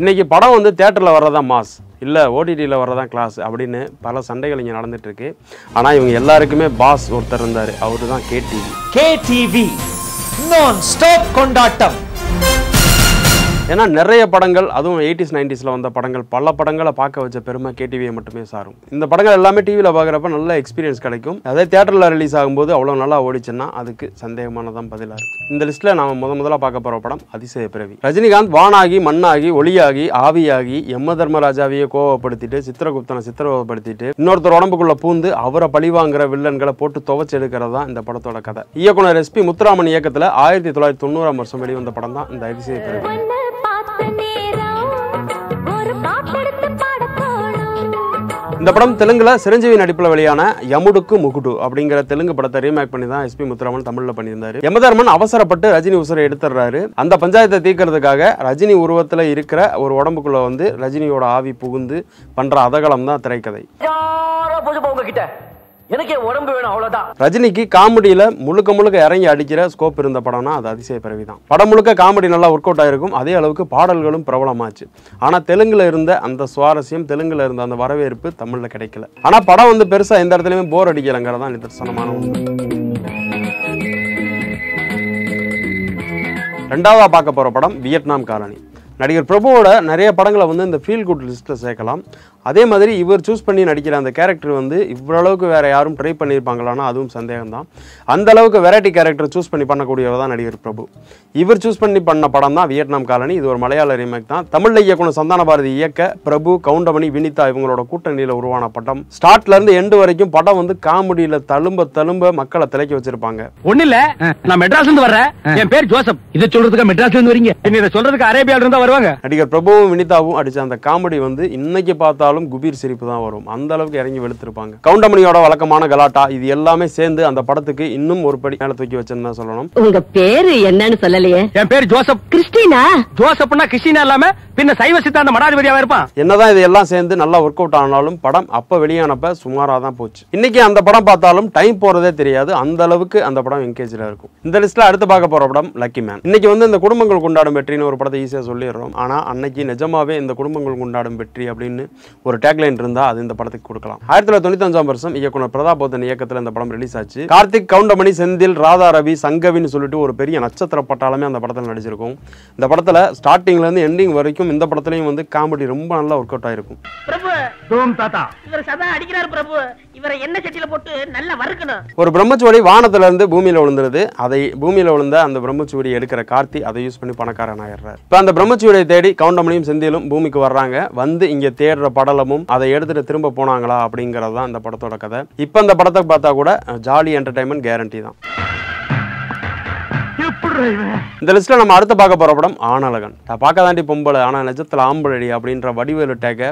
இன்றைக்கி படம் வந்து தேட்டரில் வர்றதான் மாஸ் இல்லை ஓடிடியில் வர்றதான் கிளாஸ் அப்படின்னு பல சண்டைகள் இங்கே நடந்துகிட்ருக்கு ஆனால் இவங்க எல்லாருக்குமே பாஸ் ஒருத்தர் இருந்தார் அவரு தான் கேடிவி கேடிவி நான் ஸ்டாப் கொண்டாட்டம் ஏன்னா நிறைய படங்கள் அதுவும் எயிட்டிஸ் நைன்டிஸில் வந்த படங்கள் பல படங்களை பார்க்க வச்ச பெருமை கேடிவியை மட்டுமே சாரும் இந்த படங்கள் எல்லாமே டிவியில் பார்க்குறப்ப நல்ல எக்ஸ்பீரியன்ஸ் கிடைக்கும் அதே தேட்டரில் ரிலீஸ் ஆகும்போது அவ்வளோ நல்லா ஓடிச்சுன்னா அதுக்கு சந்தேகமானதான் பதிலாக இருக்குது இந்த லிஸ்ட்டில் நாம் முத முதலாக பார்க்க போகிற படம் அதிசய பிறவி ரஜினிகாந்த் வானாகி மண்ணாகி ஒளியாகி ஆவியாகி எம்ம தர்மராஜாவையே கோவப்படுத்திட்டு சித்திரகுப்தனை சித்திரவதப்படுத்திட்டு இன்னொருத்தர் உடம்புக்குள்ள பூந்து அவரை பழிவாங்கிற வில்லன்களை போட்டு துவச்சு எடுக்கிறதா இந்த படத்தோட கதை இயக்குனர் எஸ்பி முத்துராமன் இயக்கத்தில் ஆயிரத்தி தொள்ளாயிரத்தி தொண்ணூறாம் வருஷம் வெளிவந்த படம் தான் இந்த அதிசய பிறவி இந்த படம் தெலுங்குல சிரஞ்சீவி நடிப்புல வெளியான யமுடுக்கு முகுடு அப்படிங்கிற தெலுங்கு படத்தை ரீமேக் பண்ணி தான் எஸ்பி முத்துராமன் தமிழ்ல பண்ணியிருந்தாரு யமதர்மன் அவசரப்பட்டு ரஜினி உசுரை எடுத்துடுறாரு அந்த பஞ்சாயத்தை தீக்கிறதுக்காக ரஜினி உருவத்துல இருக்கிற ஒரு உடம்புக்குள்ள வந்து ரஜினியோட ஆவி புகுந்து பண்ற அதகலம் தான் திரைக்கதை எனக்கு உடம்பு வேணும் அவ்வளோதான் ரஜினிக்கு காமெடியில முழுக்க முழுக்க இறங்கி அடிக்கிற ஸ்கோப் இருந்த படம்னா அது அதிசய பிறவி படம் முழுக்க காமெடி நல்லா ஒர்க் அவுட் ஆயிருக்கும் அதே அளவுக்கு பாடல்களும் பிரபலமாச்சு ஆனால் தெலுங்குல இருந்த அந்த சுவாரஸ்யம் தெலுங்குல இருந்த அந்த வரவேற்பு தமிழ்ல கிடைக்கல ஆனா படம் வந்து பெருசா எந்த இடத்துலயுமே போர் அடிக்கலைங்கிறதான் நிதர்சனமான ஒன்று ரெண்டாவதாக பார்க்க போகிற படம் வியட்நாம் காலனி நடிகர் பிரபுவோட நிறைய படங்களை வந்து இந்த ஃபீல் குட் லிஸ்ட்டில் சேர்க்கலாம் அதே மாதிரி இவர் சூஸ் பண்ணி நடிக்கிற அந்த கேரக்டர் வந்து இவ்வளோ அளவுக்கு வேறு யாரும் ட்ரை பண்ணியிருப்பாங்களான்னா அதுவும் சந்தேகம் தான் அந்த அளவுக்கு வெரைட்டி கேரக்டர் சூஸ் பண்ணி பண்ணக்கூடியவர் தான் நடிகர் பிரபு இவர் சூஸ் பண்ணி பண்ண படம் தான் வியட்நாம் காலனி இது ஒரு மலையாள ரீமேக் தான் தமிழ் இயக்குனர் சந்தான பாரதி இயக்க பிரபு கவுண்டமணி வினிதா இவங்களோட கூட்டணியில் உருவான படம் ஸ்டார்ட்லேருந்து எண்டு வரைக்கும் படம் வந்து காமெடியில் தழும்ப தழும்ப மக்களை திளைக்க வச்சிருப்பாங்க ஒன்றும் இல்லை நான் மெட்ராஸ்லேருந்து வர்றேன் என் பேர் ஜோசப் இதை சொல்கிறதுக்கு வந்து வரீங்க இதை சொல்கிறதுக்கு அரேபியாவிலேருந்து வருவாங்க நடிகர் பிரபுவும் வினிதாவும் அடித்த அந்த காமெடி வந்து இன்னைக்கு பார்த்தாலும் இருந்தாலும் குபீர் சிரிப்பு தான் வரும் அந்த அளவுக்கு இறங்கி வெளுத்திருப்பாங்க கவுண்டமணியோட வழக்கமான கலாட்டா இது எல்லாமே சேர்ந்து அந்த படத்துக்கு இன்னும் ஒரு படி மேல தூக்கி வச்சிருந்தா சொல்லணும் உங்க பேரு என்னன்னு சொல்லலையே என் பேர் ஜோசப் கிறிஸ்டினா ஜோசப்னா கிறிஸ்டினா இல்லாம பின்ன சைவ சித்தாந்த மடாதிபதியாக இருப்பான் என்னதான் இதெல்லாம் சேர்ந்து நல்லா ஒர்க் அவுட் ஆனாலும் படம் அப்ப வெளியானப்ப சுமாரா தான் போச்சு இன்னைக்கு அந்த படம் பார்த்தாலும் டைம் போறதே தெரியாது அந்த அளவுக்கு அந்த படம் என்கேஜில் இருக்கும் இந்த லிஸ்ட்ல அடுத்து பார்க்க போற படம் லக்கி மேன் இன்னைக்கு வந்து இந்த குடும்பங்கள் கொண்டாடும் வெற்றின்னு ஒரு படத்தை ஈஸியாக சொல்லிடுறோம் ஆனா அன்னைக்கு நிஜமாவே இந்த குடும்பங்கள் கொண்டாடும் வெற்றி அப்படின்னு ஒரு டேக்லைன் இருந்தா அது இந்த படத்துக்கு கொடுக்கலாம் ஆயிரத்தி தொள்ளாயிரத்தி தொண்ணூத்தி அஞ்சாம் வருஷம் இயக்குனர் பிரதாப் போத்தன் இயக்கத்தில் இந்த படம் ரிலீஸ் ஆச்சு கார்த்திக் கவுண்டமணி செந்தில் ராதா ரவி சங்கவின்னு சொல்லிட்டு ஒரு பெரிய நட்சத்திர பட்டாளமே அந்த படத்தில் நடிச்சிருக்கும் இந்த படத்தில் ஸ்டார்டிங்லேருந்து எண்டிங் வரைக்கும் படத்துக்கும் இந்த படத்துலயும் வந்து காமெடி ரொம்ப நல்லா ஒர்க் அவுட் ஆயிருக்கும் ஒரு பிரம்மச்சுவடி வானத்துல இருந்து பூமியில விழுந்துருது அதை பூமியில விழுந்த அந்த பிரம்மச்சுவடி எடுக்கிற கார்த்தி அதை யூஸ் பண்ணி பணக்காரன் ஆயிடுறாரு இப்ப அந்த பிரம்மச்சுவடியை தேடி கவுண்டமணியும் செந்திலும் பூமிக்கு வர்றாங்க வந்து இங்க தேடுற படலமும் அதை எடுத்துட்டு திரும்ப போனாங்களா அப்படிங்கறது தான் இந்த படத்தோட கதை இப்ப இந்த படத்தை பார்த்தா கூட ஜாலி என்டர்டைன்மெண்ட் கேரண்டி தான் இந்த லிஸ்ட்டில் நம்ம அடுத்து பார்க்க போகிற படம் ஆனழகன் பார்க்க தாண்டி பொம்பளை ஆனால் நிஜத்தில் ஆம்பளடி அப்படின்ற வடிவேலு டேக்கை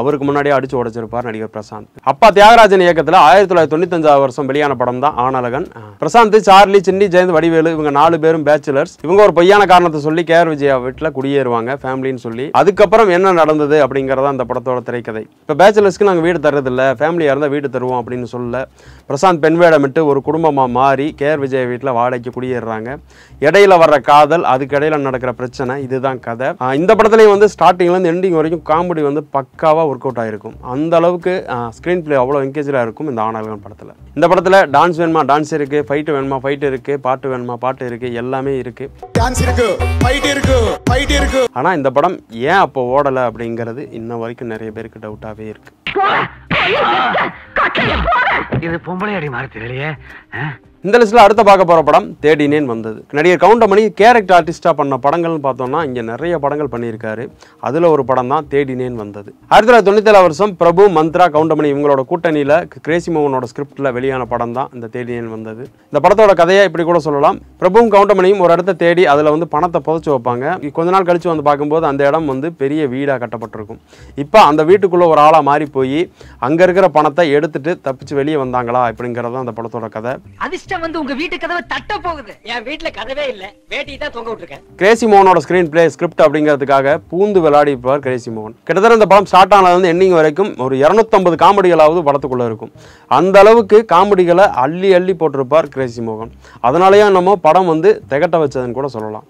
அவருக்கு முன்னாடியே அடிச்சு உடைச்சிருப்பார் நடிகர் பிரசாந்த் அப்பா தியாகராஜன் இயக்கத்தில் ஆயிரத்தி தொள்ளாயிரத்தி தொண்ணூத்தஞ்சாவது வருஷம் வெளியான படம் தான் ஆனலகன் பிரசாந்த் சார்லி சின்னி ஜெயந்த் வடிவேலு இவங்க நாலு பேரும் பேச்சுலர்ஸ் இவங்க ஒரு பொய்யான காரணத்தை சொல்லி கே ஆர் விஜயா வீட்டில் குடியேறுவாங்க ஃபேமிலின்னு சொல்லி அதுக்கப்புறம் என்ன நடந்தது அப்படிங்கிறத அந்த படத்தோட திரைக்கதை இப்போ பேச்சுலர்ஸ்க்கு நாங்கள் வீடு இல்லை ஃபேமிலியாக இருந்தால் வீடு தருவோம் அப்படின்னு சொல்ல பிரசாந்த் பெண் வேடமிட்டு ஒரு குடும்பமாக மாறி கேஆர் விஜயா விஜய் வீட்டில் வாடகைக்கு குடியேறாங்க இடையில வர்ற காதல் அதுக்கு இடையில நடக்கிற பிரச்சனை இதுதான் கதை இந்த படத்துலேயும் வந்து ஸ்டார்டிங்லேருந்து எண்டிங் வரைக்கும் காமெடி வந்து பக்காவாக செம்மாவாக ஒர்க் அவுட் ஆகிருக்கும் அந்த அளவுக்கு ஸ்க்ரீன் பிளே அவ்வளோ என்கேஜாக இருக்கும் இந்த ஆனால்கன் படத்தில் இந்த படத்தில் டான்ஸ் வேணுமா டான்ஸ் இருக்குது ஃபைட்டு வேணுமா ஃபைட் இருக்குது பாட்டு வேணுமா பாட்டு இருக்குது எல்லாமே இருக்குது ஆனால் இந்த படம் ஏன் அப்போ ஓடலை அப்படிங்கிறது இன்ன வரைக்கும் நிறைய பேருக்கு டவுட்டாகவே இருக்குது இது பொம்பளை அடி மாதிரி தெரியலையே இந்த லிஸ்ட்டில் அடுத்த பார்க்க போகிற படம் தேடினேன் வந்தது நடிகர் கவுண்டமணி கேரக்டர் ஆர்டிஸ்ட்டாக பண்ண படங்கள்னு பார்த்தோம்னா இங்கே நிறைய படங்கள் பண்ணியிருக்காரு அதில் ஒரு படம் தான் தேடினேன் வந்தது ஆயிரத்தி தொள்ளாயிரத்தி தொண்ணூற்றி வருஷம் பிரபு மந்த்ரா கவுண்டமணி இவங்களோட கூட்டணியில் கிரேசி மோகனோட ஸ்கிரிப்டில் வெளியான படம் தான் இந்த தேடினேன் வந்தது இந்த படத்தோட கதையை இப்படி கூட சொல்லலாம் பிரபுவும் கவுண்டமணியும் ஒரு இடத்த தேடி அதில் வந்து பணத்தை புதைச்சி வைப்பாங்க கொஞ்ச நாள் கழித்து வந்து பார்க்கும்போது அந்த இடம் வந்து பெரிய வீடாக கட்டப்பட்டிருக்கும் இப்போ அந்த வீட்டுக்குள்ளே ஒரு ஆளாக மாறி போய் அங்கே இருக்கிற பணத்தை எடுத்துட்டு தப்பிச்சு வெளியே வந்தாங்களா அப்படிங்கிறது அந்த படத்தோட கதை வெளிச்சம் வந்து உங்க வீட்டு கதவை தட்ட போகுது என் வீட்டுல கதவே இல்ல வேட்டி தான் தொங்க விட்டுருக்கேன் கிரேசி மோகனோட ஸ்கிரீன் பிளே ஸ்கிரிப்ட் அப்படிங்கிறதுக்காக பூந்து விளையாடி இருப்பார் கிரேசி மோகன் கிட்டத்தட்ட இந்த படம் ஸ்டார்ட் வந்து எண்டிங் வரைக்கும் ஒரு இரநூத்தம்பது காமெடிகளாவது படத்துக்குள்ள இருக்கும் அந்த அளவுக்கு காமெடிகளை அள்ளி அள்ளி போட்டிருப்பார் கிரேசி மோகன் அதனாலேயே நம்ம படம் வந்து திகட்ட வச்சதுன்னு கூட சொல்லலாம்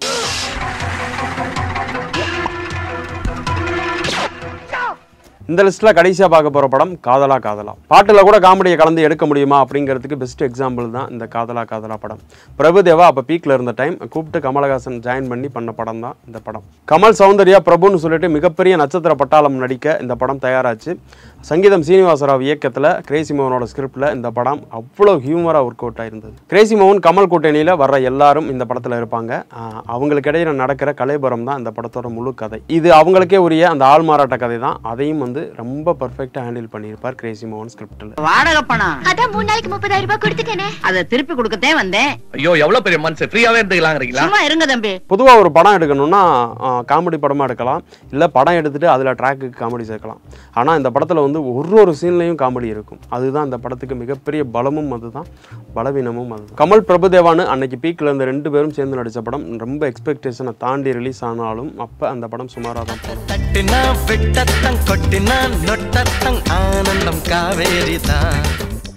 இந்த லிஸ்ட்டில் கடைசியாக பார்க்க போகிற படம் காதலா காதலா பாட்டில் கூட காமெடியை கலந்து எடுக்க முடியுமா அப்படிங்கிறதுக்கு பெஸ்ட் எக்ஸாம்பிள் தான் இந்த காதலா காதலா படம் பிரபுதேவா அப்போ பீக்கில் இருந்த டைம் கூப்பிட்டு கமலஹாசன் ஜாயின் பண்ணி பண்ண படம் தான் இந்த படம் கமல் சௌந்தர்யா பிரபுன்னு சொல்லிட்டு மிகப்பெரிய நட்சத்திர பட்டாளம் நடிக்க இந்த படம் தயாராச்சு சங்கீதம் சீனிவாசராவ் இயக்கத்தில் கிரேசி மோகனோட ஸ்கிரிப்டில் இந்த படம் அவ்வளோ ஹியூமராக ஒர்க் அவுட் ஆயிருந்தது கிரேசி மோகன் கமல் கூட்டணியில் வர்ற எல்லாரும் இந்த படத்தில் இருப்பாங்க அவங்களுக்கு இடையில நடக்கிற கலைபுரம் தான் இந்த படத்தோட முழு கதை இது அவங்களுக்கே உரிய அந்த ஆள் மாறாட்ட கதை தான் அதையும் வந்து ரொம்ப பர்ஃபெக்டாக ஹேண்டில் பண்ணியிருப்பார் கிரேசி மோகன் ஸ்கிரிப்டில் அதான் மூணு நாளைக்கு முப்பதாயிரம் ரூபாய் கொடுத்துட்டேனே அதை திருப்பி கொடுக்கத்தே வந்தேன் ஐயோ எவ்வளோ பெரிய மனசு ஃப்ரீயாகவே இருங்க தம்பி பொதுவாக ஒரு படம் எடுக்கணும்னா காமெடி படமாக எடுக்கலாம் இல்லை படம் எடுத்துட்டு அதில் ட்ராக்கு காமெடி சேர்க்கலாம் ஆனால் இந்த படத்தில் வந்து வந்து ஒரு ஒரு சீன்லையும் காமெடி இருக்கும் அதுதான் அந்த படத்துக்கு மிகப்பெரிய பலமும் அதுதான் பலவீனமும் அது கமல் பிரபுதேவானு அன்னைக்கு பீக்கில் இந்த ரெண்டு பேரும் சேர்ந்து நடித்த படம் ரொம்ப எக்ஸ்பெக்டேஷனை தாண்டி ரிலீஸ் ஆனாலும் அப்போ அந்த படம் சுமாராக தான் போகும்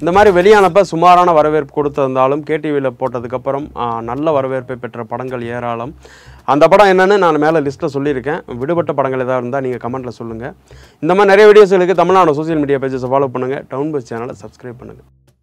இந்த மாதிரி வெளியானப்ப சுமாரான வரவேற்பு கொடுத்திருந்தாலும் கேடிவியில் போட்டதுக்கப்புறம் நல்ல வரவேற்பை பெற்ற படங்கள் ஏராளம் அந்த படம் என்னென்னு நான் மேலே லிஸ்ட்டில் சொல்லியிருக்கேன் விடுபட்ட படங்கள் எதாவது இருந்தால் நீங்கள் கமெண்ட்டில் சொல்லுங்கள் இந்த மாதிரி நிறைய வீடியோஸ் இருக்குது தமிழ்நாடு சோசியல் மீடியா பேஜஸை ஃபாலோ பண்ணுங்கள் டவுன் பஸ் சேனலை சப்ஸ்கிரைப் பண்ணுங்கள்